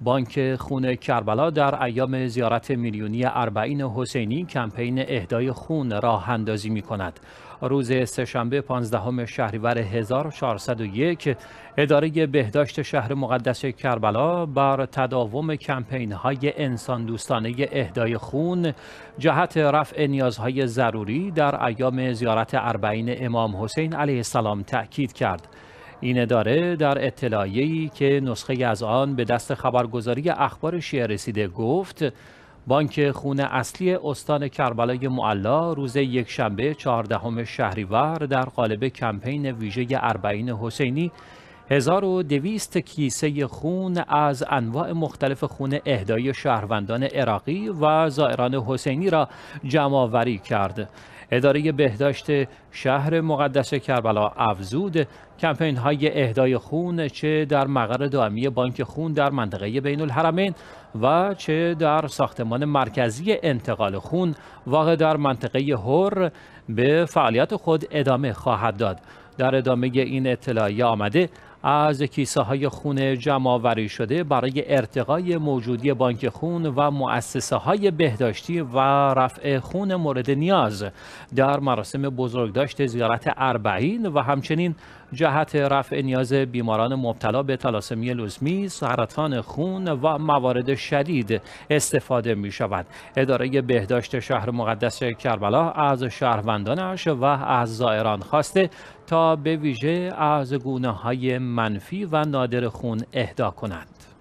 بانک خون کربلا در ایام زیارت میلیونی اربعین حسینی کمپین اهدای خون راه اندازی می کند. روز سهشنبه 15 شهریور 1401 اداره بهداشت شهر مقدس کربلا بر تداوم کمپین های انسان دوستانه اهدای خون جهت رفع نیازهای ضروری در ایام زیارت اربعین امام حسین علیه السلام تأکید کرد. این اداره در اطلاعیه‌ای که نسخه از آن به دست خبرگزاری اخبار شیعه رسیده گفت بانک خون اصلی استان کربلای معلا روز یکشنبه 14 شهریور در قالب کمپین ویژه اربعین حسینی 1200 کیسه خون از انواع مختلف خون اهدای شهروندان عراقی و زائران حسینی را جمعوری کرد. اداره بهداشت شهر مقدس کربلا افزود کمپین های اهدای خون چه در مقر دائمی بانک خون در منطقه بین الحرمین و چه در ساختمان مرکزی انتقال خون واقع در منطقه هور به فعالیت خود ادامه خواهد داد. در ادامه این اطلاعیه آمده از کیسه های خون جمع وری شده برای ارتقای موجودی بانک خون و مؤسسه های بهداشتی و رفع خون مورد نیاز در مراسم بزرگداشت زیارت اربعین و همچنین جهت رفع نیاز بیماران مبتلا به تلاسمی لزمی، سرطان خون و موارد شدید استفاده می شود. اداره بهداشت شهر مقدس کربلا از شهروندانش و از زائران خواسته تا به ویژه از گونه های منفی و نادر خون اهدا کنند.